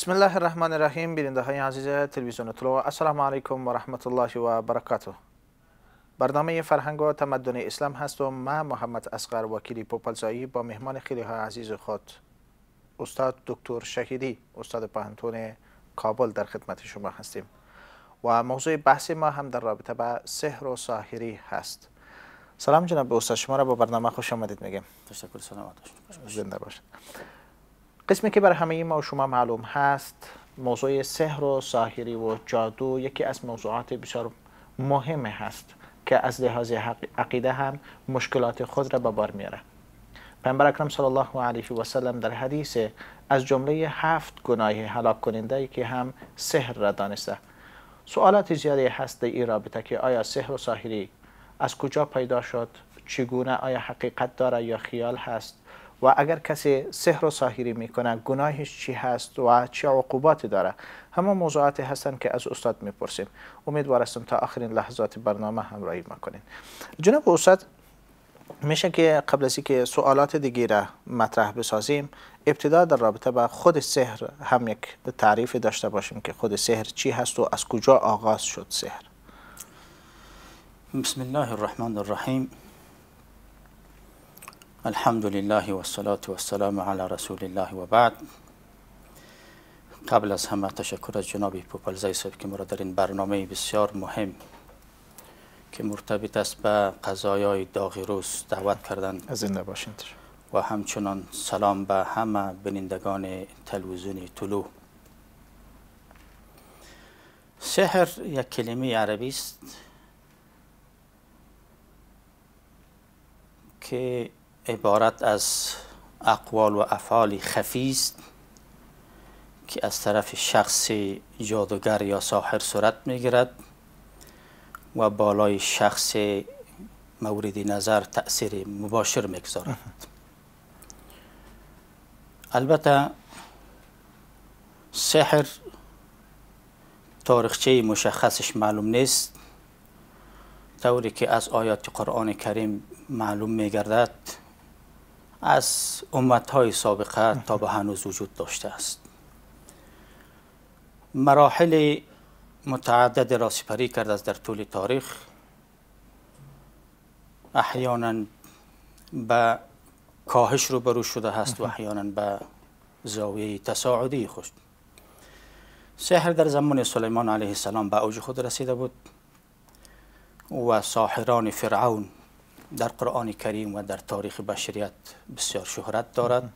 بسم الله الرحمن الرحیم بیننده های عزیز تلویزیون طلوع السلام علیکم و رحمت الله و برکاته برنامه فرهنگ و تمدن اسلام هست و من محمد اسقر وکیلی پوپلزایی با مهمان خیلی عزیز خود استاد دکتر شهیدی استاد پهنتون کابل در خدمت شما هستیم و موضوع بحث ما هم در رابطه با سحر و ساحری هست سلام جناب استاد شما را با برنامه خوش آمدید میگم تشکر سلامت زنده باشید قسمی که بر همه ما و شما معلوم هست موضوع سحر و ساحری و جادو یکی از موضوعات بسیار مهم هست که از لحاظ عقیده هم مشکلات خود را به بار میاره پیامبر اکرم صلی الله علیه و سلم در حدیث از جمله هفت گناه هلاک کننده که هم سحر را دانسته سوالات زیادی هست در این رابطه که آیا سحر و ساحری از کجا پیدا شد چگونه آیا حقیقت داره یا خیال هست و اگر کسی سحر و ساحری میکنه گناهش چی هست و چه عقوباتی داره همه موضوعات هستن که از استاد میپرسیم امیدوار هستم تا آخرین لحظات برنامه همراهی میکنین جناب استاد میشه که قبل از اینکه سوالات دیگی را مطرح بسازیم ابتدا در رابطه با خود سحر هم یک تعریف داشته باشیم که خود سحر چی هست و از کجا آغاز شد سحر بسم الله الرحمن الرحیم الحمد لله والصلاة والسلام على رسول الله و بعد قبل از همه تشکر از جناب پوپلزی صاحب که مرا در این برنامه بسیار مهم که مرتبط است به قضایای داغ روز دعوت کردند زنده باشین و همچنان سلام به همه بینندگان تلویزیون طلوع سحر یک کلمه عربی است که عبارت از اقوال و افعال خفی است که از طرف شخص جادوگر یا ساحر صورت میگیرد و بالای شخص مورد نظر تأثیر مباشر میگذارد البته سحر تاریخچه مشخصش معلوم نیست طوری که از آیات قرآن کریم معلوم میگردد از امتهای سابقه تا به هنوز وجود داشته است مراحل متعدد سپری کرده از در طول تاریخ احیانا به کاهش روبرو شده است و احیانا به زاویه تصاعدی خوش سحر در زمان سلیمان علیه السلام به اوج خود رسیده بود و ساحران فرعون در قرآن کریم و در تاریخ بشریت بسیار شهرت دارد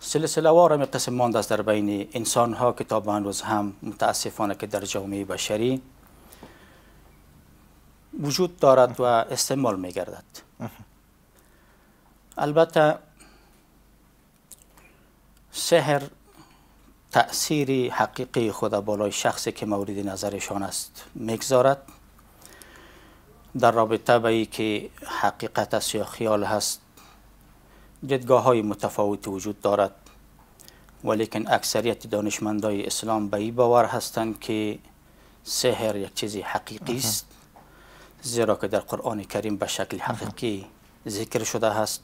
سلسله وارم قسم ماند است در بین انسان ها که تا به هنوز هم متاسفانه که در جامعه بشری وجود دارد و استعمال می گردد البته سحر تأثیر حقیقی خود بالای شخصی که مورد نظرشان است میگذارد در رابطه با ای که حقیقت است یا خیال هست جدگاه های متفاوتی وجود دارد ولیکن اکثریت دانشمندای اسلام به این باور هستند که سحر یک چیزی حقیقی است زیرا که در قرآن کریم به شکل حقیقی ذکر شده است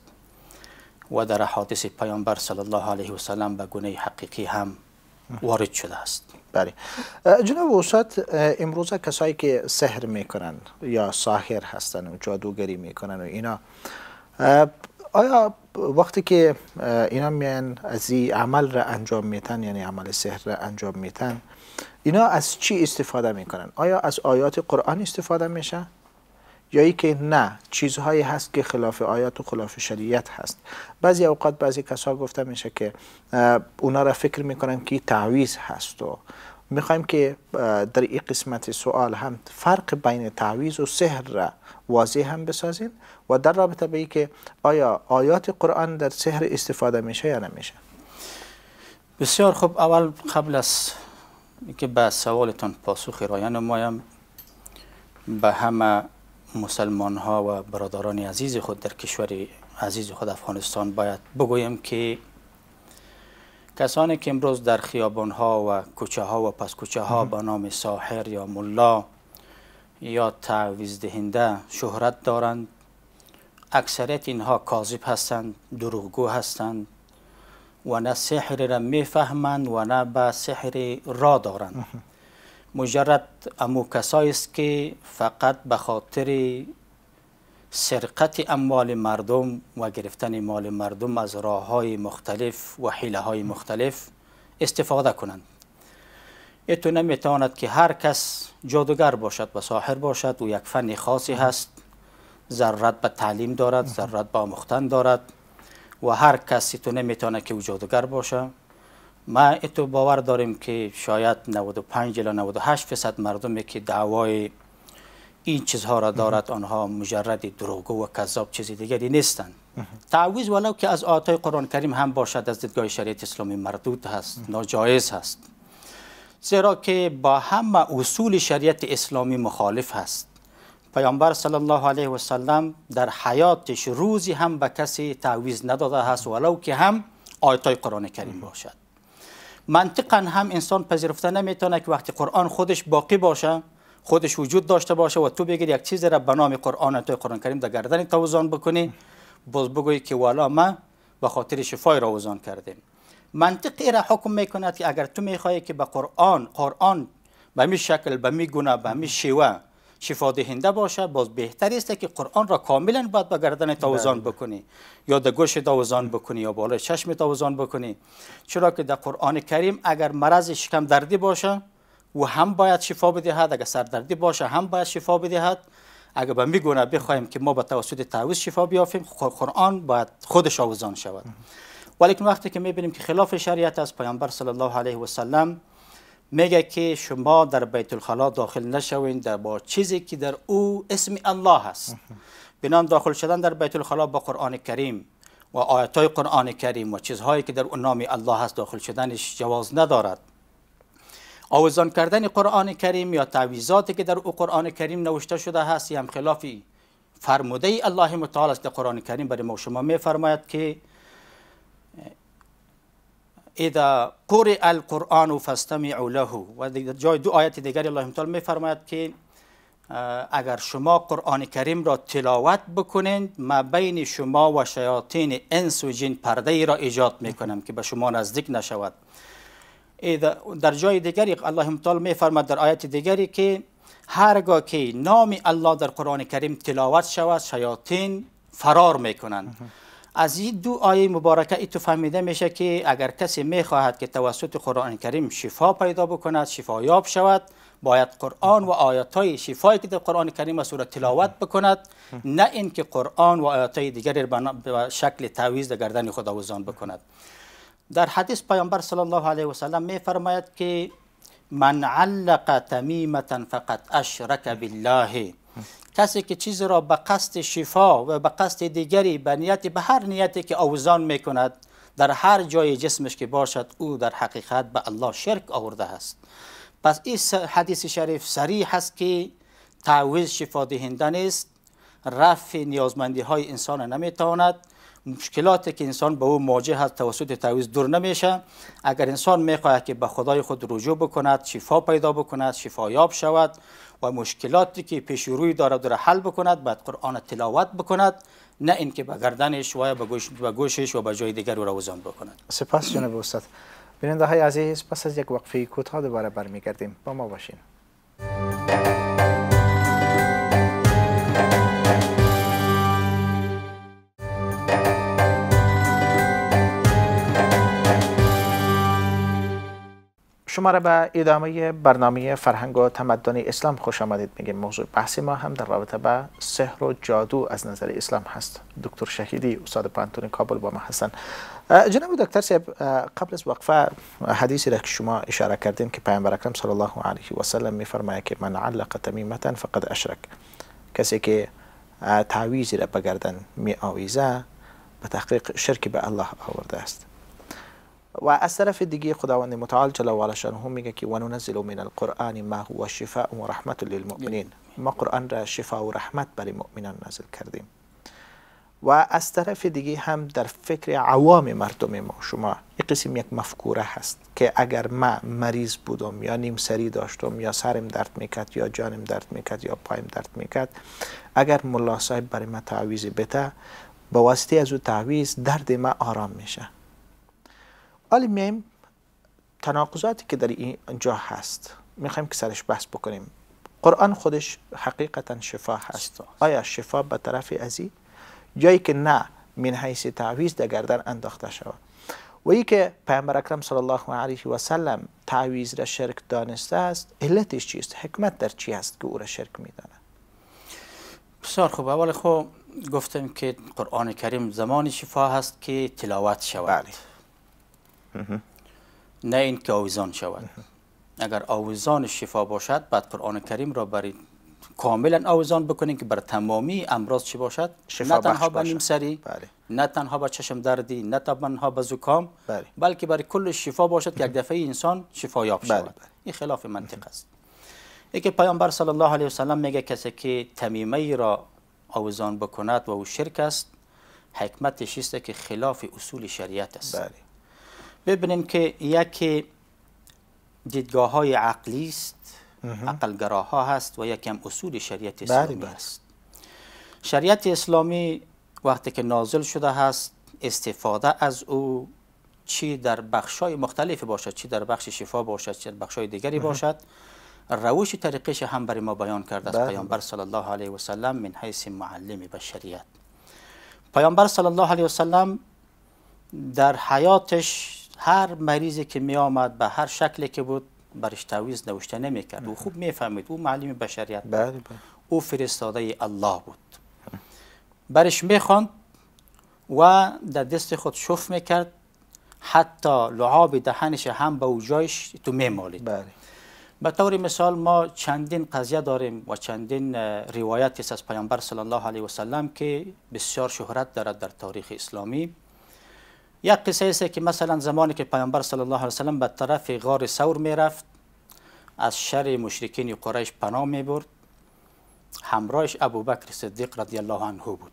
و در حادث پیامبر صلی الله علیه و سلم به گونه حقیقی هم وارد شده است بله جناب وسط امروزه کسایی که سحر میکنن یا ساحر هستن و جادوگری میکنن و اینا آیا وقتی که اینا میان از این عمل را انجام میتن یعنی عمل سحر را انجام میتن اینا از چی استفاده میکنن آیا از آیات قرآن استفاده میشه یا ای که نه چیزهایی هست که خلاف آیات و خلاف شریعت هست بعضی اوقات بعضی کسا گفته میشه که اونا را فکر میکنن که تعویز هست و میخوایم که در این قسمت سوال هم فرق بین تعویز و سحر را واضح هم بسازیم و در رابطه به که آیا آیات قرآن در سحر استفاده میشه یا نمیشه بسیار خوب اول قبل از که به سوالتان پاسخ رایم یعنی نمایم به همه مسلمان ها و برادران عزیز خود در کشور عزیز خود افغانستان باید بگویم که کسانی که امروز در خیابان ها و کوچه ها و پس کوچه ها به نام ساحر یا ملا یا تعویز دهنده شهرت دارند اکثریت اینها کاذب هستند دروغگو هستند و نه سحر را میفهمند و نه به سحر را دارند مجرد امو کسایی است که فقط به خاطر سرقت اموال مردم و گرفتن مال مردم از راه های مختلف و حیله های مختلف استفاده کنند اتو نمیتواند که هر کس جادوگر باشد و ساحر باشد و یک فن خاصی هست ضرورت به تعلیم دارد ضرورت به آموختن دارد و هر کسی تو نمیتواند که او جادوگر باشد ما اتو باور داریم که شاید 95 الی 98 فیصد مردمی که دعوای این چیزها را دارد آنها مجرد دروغگو و کذاب چیزی دیگری نیستند تعویز ولو که از آیات قرآن کریم هم باشد از دیدگاه شریعت اسلامی مردود هست ناجایز هست زیرا که با همه اصول شریعت اسلامی مخالف هست پیامبر صلی الله علیه و سلم در حیاتش روزی هم به کسی تعویز نداده هست ولو که هم آیات قرآن کریم باشد منطقا هم انسان پذیرفته نمیتونه که وقتی قرآن خودش باقی باشه خودش وجود داشته باشه و تو بگیر یک چیز را به نام قرآن تو قرآن کریم در گردن توزان بکنی باز بگوی که والا ما به خاطر شفای را وزان کردیم منطق را حکم میکند که اگر تو میخوای که به قرآن قرآن به می شکل به می گونه به می شیوه شفا دهنده باشه باز بهتر است که قرآن را کاملا بعد به گردن بله. تاوزان بکنی یا در گوش تاوزان بکنی یا بالا چشم تاوزان بکنی چرا که در قرآن کریم اگر مرض شکم دردی باشه و هم باید شفا بدهد اگر سردردی باشه هم باید شفا بدهد اگر به میگونه بخوایم که ما به توسط تعویز شفا بیافیم قرآن باید خودش آوزان شود ولیکن وقتی که میبینیم که خلاف شریعت از پیامبر صلی الله علیه و سلم میگه که شما در بیت الخلا داخل نشوین در با چیزی که در او اسم الله هست بنام داخل شدن در بیت الخلا با قرآن کریم و آیات قرآن کریم و چیزهایی که در اون نام الله هست داخل شدنش جواز ندارد آوزان کردن قرآن کریم یا تعویزاتی که در او قرآن کریم نوشته شده هست یا هم خلافی فرموده الله متعال است در قرآن کریم برای ما شما میفرماید که اذا قرئ القرآن فاستمعوا له و در جای دو آیت دیگر الله تعالی میفرماید که اگر شما قرآن کریم را تلاوت بکنید ما بین شما و شیاطین انس و جن پرده ای را ایجاد میکنم که به شما نزدیک نشود در جای دیگری الله تعالی میفرماید در آیت دیگری که هرگاه که نام الله در قرآن کریم تلاوت شود شیاطین فرار میکنند از این دو آیه مبارکه تو فهمیده میشه که اگر کسی میخواهد که توسط قرآن کریم شفا پیدا بکند شفا یاب شود باید قرآن و آیات های شفایی که در قرآن کریم است را تلاوت بکند نه اینکه قرآن و آیات های دیگری به شکل تعویض در گردن خداوزان بکند در حدیث پیامبر صلی الله علیه و سلم میفرماید که من علق تمیمتا فقط اشرک بالله کسی که چیز را به قصد شفا و به قصد دیگری به به هر نیتی که آوزان میکند در هر جای جسمش که باشد او در حقیقت به الله شرک آورده است پس این حدیث شریف صریح است که تعویز شفا دهنده نیست رفع نیازمندی های انسان نمیتواند مشکلاتی که انسان به او مواجه است توسط تعویز دور نمیشه اگر انسان میخواهد که به خدای خود رجوع بکند شفا پیدا بکند شفا یاب شود و مشکلاتی که پیش روی دارد در حل بکند بعد قرآن تلاوت بکند نه اینکه به گردنش و به به گوشش و به جای دیگر او را بکند سپاس جناب استاد بیننده های عزیز پس از یک وقفه کوتاه دوباره برمیگردیم با ما باشین شما را به ادامه برنامه فرهنگ و تمدن اسلام خوش آمدید میگیم موضوع بحث ما هم در رابطه به سحر و جادو از نظر اسلام هست دکتر شهیدی استاد پانتون کابل با ما هستن جناب دکتر سیب قبل از وقفه حدیثی را که شما اشاره کردین که پیامبر اکرم صلی الله علیه و سلم میفرماید که من علق تمیمتا فقد اشرک کسی که تعویزی را به گردن می آویزه به تحقیق شرک به الله آورده است و از طرف دیگه خداوند متعال جل و علا هم میگه که وننزل من القرآن ما هو شفاء و رحمت للمؤمنین ما قرآن را شفاء و رحمت برای مؤمنان نازل کردیم و از طرف دیگه هم در فکر عوام مردم ما شما این قسم یک مفکوره هست که اگر ما مریض بودم یا نیم سری داشتم یا سرم درد میکرد یا جانم درد میکرد یا پایم درد میکرد اگر ملا صاحب برای من تعویزی بته با واسطه از او تعویز درد ما آرام میشه الی میم تناقضاتی که در اینجا هست میخوایم که سرش بحث بکنیم قرآن خودش حقیقتا شفا هست آیا شفا به طرف ازی جایی که نه من حیث تعویز در گردن انداخته شود و ای که پیامبر اکرم صلی الله علیه و سلم تعویز را شرک دانسته است علتش چیست حکمت در چی هست که او را شرک میدانه بسیار خوب اول خو گفتم که قرآن کریم زمانی شفا هست که تلاوت شود بله. نه که آویزان شود اگر آویزان شفا باشد بعد قرآن کریم را برای کاملا آویزان بکنیم که بر تمامی امراض چی باشد شفا نه تنها به نیم سری بله. نه تنها به چشم دردی نه تنها به زکام بله. بلکه برای کل شفا باشد که یک دفعه انسان شفا یاب بله، شود بله. این خلاف منطق است یکی پیامبر صلی الله علیه وسلم میگه کسی که تمیمه را آویزان بکند و او شرک است حکمتش است که خلاف اصول شریعت است بله. ببینیم که یکی دیدگاه های عقلی است عقلگراه ها هست و یکی هم اصول شریعت بله، اسلامی بله. است شریعت اسلامی وقتی که نازل شده هست استفاده از او چی در های مختلف باشد چی در بخش شفا باشد چی در های دیگری باشد روش طریقش هم برای ما بیان کرده است بله. پیامبر صلی الله علیه و سلم من حیث معلم شریعت پیامبر صلی الله علیه و سلم در حیاتش هر مریضی که می آمد به هر شکلی که بود برش تعویز نوشته نمی و خوب می فهمید او معلم بشریت بود بله، بله. او فرستاده الله بود برش می و در دست خود شف می کرد حتی لعاب دهنش هم به جایش تو می مالید بله. به طور مثال ما چندین قضیه داریم و چندین روایت است از پیامبر صلی الله علیه و سلم که بسیار شهرت دارد در تاریخ اسلامی یک قصه است که مثلا زمانی که پیامبر صلی الله علیه سلم به طرف غار ثور میرفت، از شر مشرکین قریش پناه می برد همراهش ابوبکر صدیق رضی الله عنه بود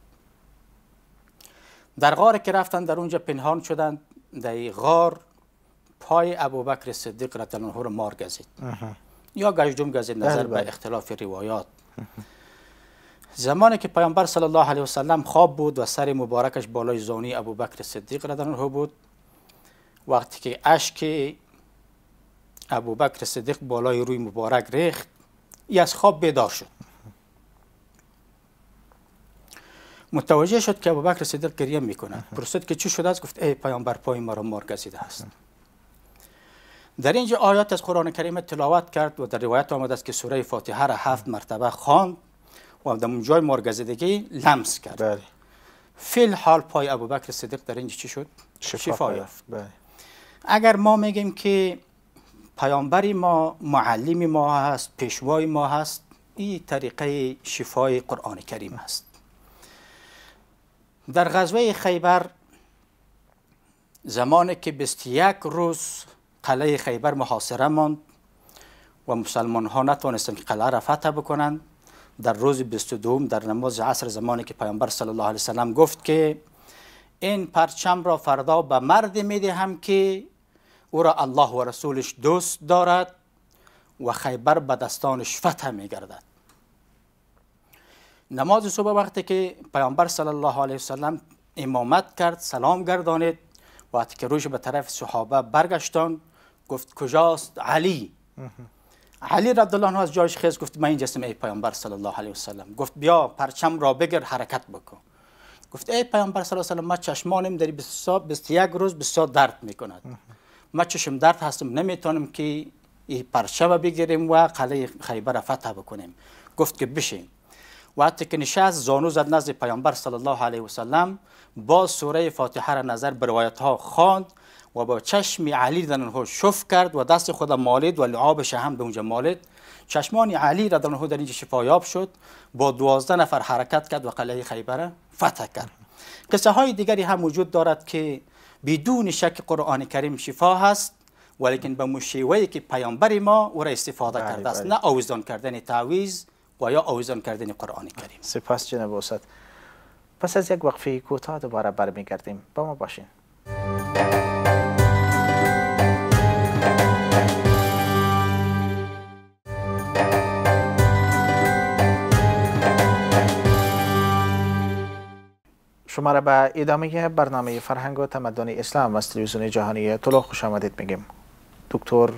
در غار که رفتند در اونجا پنهان شدند در غار پای ابوبکر صدیق رضی الله عنه رو مار گزید یا گژدم گزید نظر به بله، بله. اختلاف روایات زمانی که پیامبر صلی الله علیه وسلم خواب بود و سر مبارکش بالای زانی ابوبکر صدیق ردن رو بود وقتی که اشک ابوبکر صدیق بالای روی مبارک ریخت ای از خواب بیدار شد متوجه شد که ابوبکر صدیق گریه میکند پرسید که چی شده است گفت ای پیامبر پای مرا مار است در اینجا آیات از قرآن کریم تلاوت کرد و در روایت آمده است که سوره فاتحه را هفت مرتبه خواند و در اونجای مارگزدگی لمس کرد بله. فیل حال پای ابوبکر صدیق در اینجا چی شد شفا یافت بله. اگر ما میگیم که پیامبر ما معلم ما هست پیشوای ما هست این طریقه شفای قرآن کریم است در غزوه خیبر زمانی که 21 روز قلعه خیبر محاصره ماند و مسلمان ها نتوانستند که قلعه را فتح بکنند در روز 22 در نماز عصر زمانی که پیامبر صلی الله علیه وسلم گفت که این پرچم را فردا به مرد میدهم که او را الله و رسولش دوست دارد و خیبر به دستانش فتح میگردد نماز صبح وقتی که پیامبر صلی الله علیه وسلم امامت کرد سلام گردانید وقتی که روش به طرف صحابه برگشتان گفت کجاست علی علی رضی الله عنه از جایش خیز گفت من این جسم ای پیامبر صلی الله علیه و سلم گفت بیا پرچم را بگیر حرکت بکن گفت ای پیامبر صلی الله علیه و سلم من چشمانم در 21 روز بسیار درد میکند ما چشم درد هستم نمیتونم که این پرچم بگیریم و قلعه خیبر فتح بکنیم گفت که بشین و حتی که نشست زانو زد نزد پیامبر صلی الله علیه و سلم با سوره فاتحه را نظر بر ها خواند و با چشم علی در آنها شف کرد و دست خود مالد و لعابش هم به اونجا مالد چشمان علی را در آنها در اینجا شفایاب شد با دوازده نفر حرکت کرد و قلعه خیبره فتح کرد قصه های دیگری هم وجود دارد که بدون شک قرآن کریم شفا هست ولیکن به مشیوهی که پیامبر ما او را استفاده بله، کرده است بله. نه آویزان کردن تعویز و یا آویزان کردن قرآن کریم سپاس جناب پس از یک وقفه کوتاه دوباره برمیگردیم با ما باشین شما را به ادامه برنامه فرهنگ و تمدن اسلام از تلویزیون جهانی طلوع خوش آمدید میگیم دکتر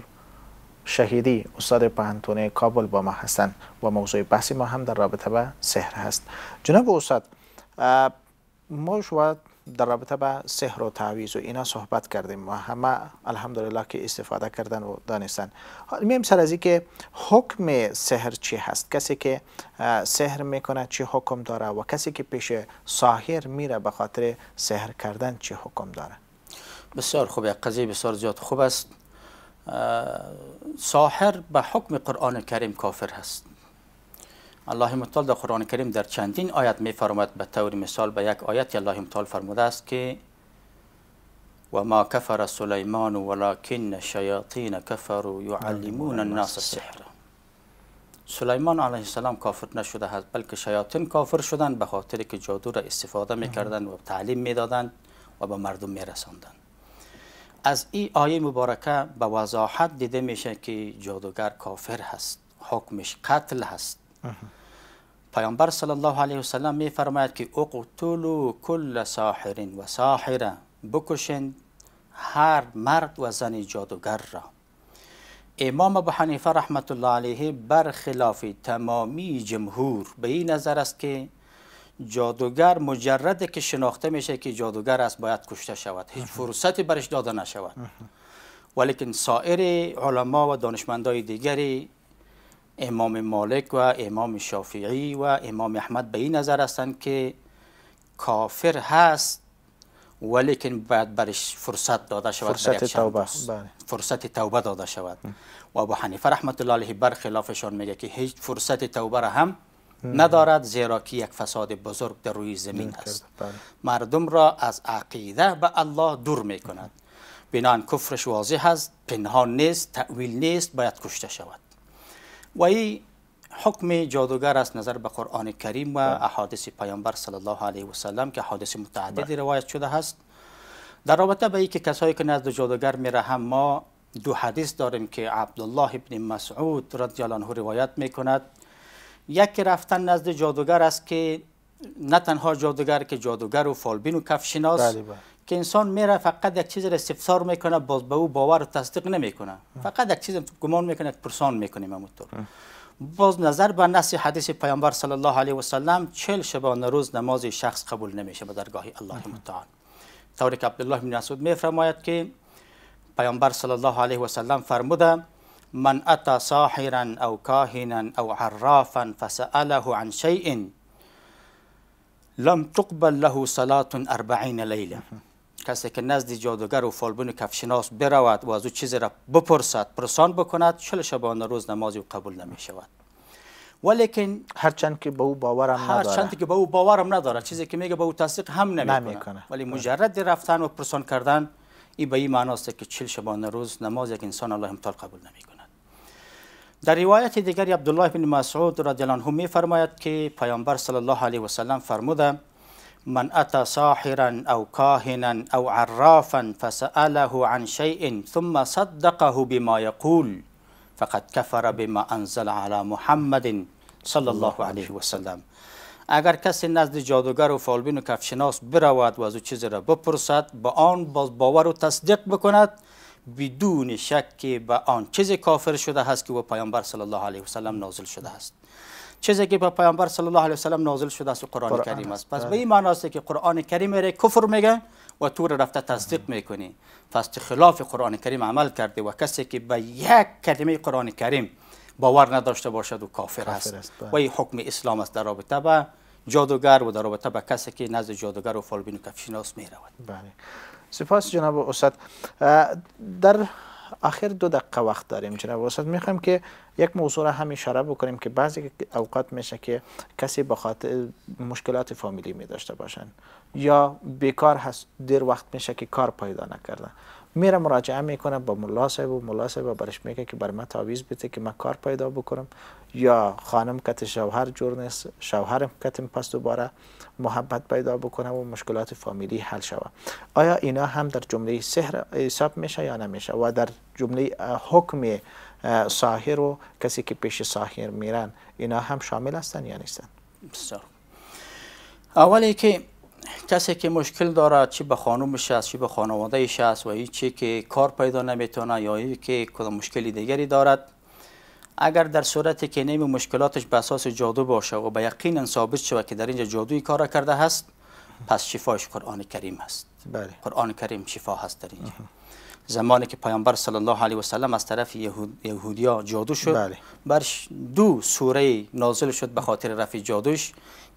شهیدی استاد پهنتون کابل با ما هستند و موضوع بحث ما هم در رابطه به سحر هست جناب استاد ما شما در رابطه با سحر و تعویز و اینا صحبت کردیم و همه الحمدلله که استفاده کردن و دانستن میم سر از که حکم سحر چی هست کسی که سحر میکنه چی حکم داره و کسی که پیش ساحر میره به خاطر سحر کردن چی حکم داره بسیار خوبه قضیه بسیار زیاد خوب است ساحر به حکم قرآن کریم کافر هست الله متعال در قرآن کریم در چندین آیت می به طور مثال به یک آیت الله متعال فرموده است که و ما کفر سلیمان ولکن شیاطین و یعلمون الناس السحر سلیمان علیه السلام کافر نشده است بلکه شیاطین کافر شدند به خاطر که جادو را استفاده میکردند و تعلیم میدادند و به مردم میرساندند از این آیه مبارکه به وضاحت دیده میشه که جادوگر کافر هست حکمش قتل هست پیامبر صلی الله علیه وسلم می فرماید که و کل ساحرین و ساحره بکشند هر مرد و زن جادوگر را امام ابو حنیفه رحمت الله علیه برخلاف تمامی جمهور به این نظر است که جادوگر مجرد که شناخته میشه که جادوگر است باید کشته شود هیچ فرصتی برش داده نشود ولیکن سایر علما و دانشمندای دیگری امام مالک و امام شافعی و امام احمد به این نظر هستند که کافر هست ولیکن باید برش فرصت داده شود فرصت توبه بله. فرصت توبه داده شود و ابو حنیفه رحمت الله علیه برخلافشان میگه که هیچ فرصت توبه را هم ندارد زیرا که یک فساد بزرگ در روی زمین است بله. مردم را از عقیده به الله دور میکند بنان کفرش واضح است پنهان نیست تأویل نیست باید کشته شود و این حکم جادوگر از نظر به قرآن کریم و بله. احادیث پیامبر صلی الله علیه و سلم که حادث متعددی بله. روایت شده هست در رابطه به اینکه کسایی که نزد جادوگر میره هم ما دو حدیث داریم که عبدالله ابن مسعود رضی الله عنه روایت میکند یکی رفتن نزد جادوگر است که نه تنها جادوگر که جادوگر و فالبین و کفشناس بله، که انسان میره فقط یک چیز را استفسار میکنه باز به او باور و تصدیق نمیکنه فقط یک چیز گمان میکنه یک پرسان میکنیم همونطور باز نظر به نص حدیث پیامبر صلی الله علیه و سلم چهل شبانه روز نماز شخص قبول نمیشه به درگاه الله متعال طوری که عبدالله بن مسعود میفرماید که پیامبر صلی الله علیه و سلم فرموده من اتا ساحرا او کاهنا او عرافا فسأله عن شیء لم تقبل له صلاة أربعين ليلة کسی که نزد جادوگر و فالبون کفشناس برود و از او چیزی را بپرسد پرسان بکند چل شبانه روز نمازی او قبول نمی شود ولیکن هرچند که به او باورم نداره هرچند که به او باورم ندارد چیزی که میگه به او تصدیق هم نمیکنه ولی مجرد رفتن و پرسان کردن ای به این معناست که چل شبانه روز نماز یک انسان الله امتال قبول کند در روایت دیگری عبدالله بن مسعود رضی الله عنه میفرماید که پیامبر صلی الله علیه و سلم فرموده من أتى ساحرا أو كاهنا أو عرافا فسأله عن شيء ثم صدقه بما يقول فقد كفر بما أنزل على محمد صلى الله عليه وسلم. اگر کسی نزد جادوگر و فالبین و کفشناس برود و از او چیزی را بپرسد با آن باور و تصدیق بکند بدون شک به آن چیز کافر شده است که و پیامبر صلی الله علیه و سلم نازل شده است چیزی که به پیامبر صلی الله علیه و سلم نازل شده است قرآن, کریم است پس بله. به این معنی که قرآن کریم را کفر میگن و تو را رفته تصدیق میکنی پس خلاف قرآن کریم عمل کرده و کسی که به یک کلمه قرآن کریم باور نداشته باشد و کافر است بله. و این حکم اسلام است در رابطه به جادوگر و در رابطه با کسی که نزد جادوگر و فالبین و کفشناس می رود بله سپاس جناب استاد در آخر دو دقیقه وقت داریم جناب استاد میخوایم که یک موضوع را هم اشاره بکنیم که بعضی اوقات میشه که کسی بخاطر خاطر مشکلات فامیلی می داشته باشن یا بیکار هست دیر وقت میشه که کار پیدا نکردن میره مراجعه میکنه با ملا صاحب و ملا صاحب برش میگه که بر من تعویض بده که من کار پیدا بکنم یا خانم کت شوهر جور نیست شوهرم کتم پس دوباره محبت پیدا بکنم و مشکلات فامیلی حل شوه آیا اینا هم در جمله سحر حساب میشه یا نمیشه و در جمله حکم ساحر و کسی که پیش ساحر میرن اینا هم شامل هستن یا نیستن بسیار اولی که کسی که مشکل دارد چی به خانومش است چی به خانوادهش است و چیزی که کار پیدا نمیتونه یا ای که کدام مشکلی دیگری دارد اگر در صورتی که نیم مشکلاتش به اساس جادو باشه و به یقین ثابت شود که در اینجا جادوی کار کرده هست پس شفاش قرآن کریم هست بله. قرآن کریم شفا هست در اینجا زمانی که پیامبر صلی الله علیه و سلم از طرف یهود، یهودیا جادو شد بله. برش دو سوره نازل شد به خاطر رفی جادوش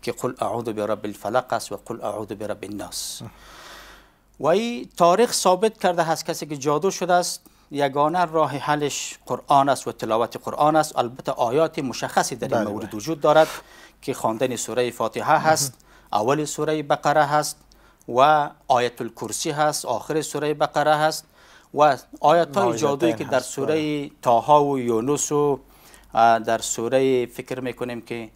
که قل اعوذ برب الفلق است و قل اعوذ برب الناس و تاریخ ثابت کرده هست کسی که جادو شده است یگانه راه حلش قرآن است و تلاوت قرآن است البته آیات مشخصی در این مورد وجود دارد که خواندن سوره فاتحه هست اول سوره بقره هست و آیت الکرسی هست آخر سوره بقره هست و آیت های جادویی که در سوره تاها و یونس و در سوره فکر میکنیم که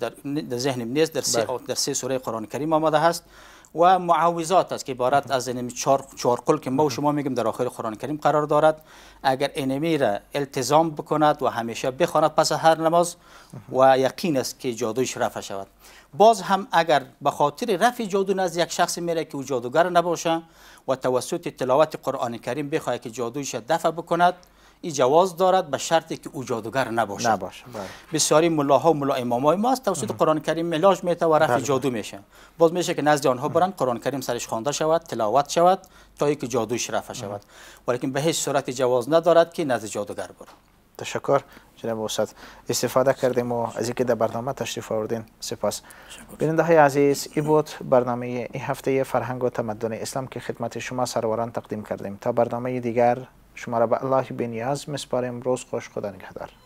در, ذهن نیست در سه بله. در سوره قرآن کریم آمده هست و معوضات است که عبارت از این چهار چهار قل که ما و شما میگیم در آخر قرآن کریم قرار دارد اگر انمی را التزام بکند و همیشه بخواند پس هر نماز و یقین است که جادویش رفع شود باز هم اگر به خاطر رفع جادو نزد یک شخص میره که او جادوگر نباشه و توسط تلاوت قرآن کریم بخواهد که جادویش دفع بکند این جواز دارد به شرطی که او جادوگر نباشد نباشه بله. بسیاری ملاها و ملا امامای ما است توسط قرآن کریم ملاج میتا و رفع بله. جادو میشه باز میشه که نزد آنها برن قرآن کریم سرش خوانده شود تلاوت شود تا که جادوش رفع شود ولیکن به هیچ صورت جواز ندارد که نزد جادوگر برن تشکر جناب استاد استفاده کردیم و از اینکه در برنامه تشریف آوردین سپاس بیننده های عزیز ایبوت بود برنامه این هفته فرهنگ و تمدن اسلام که خدمت شما سروران تقدیم کردیم تا برنامه دیگر شما را به الله بینیاز میسپاریم روز خوش خدا نگهدار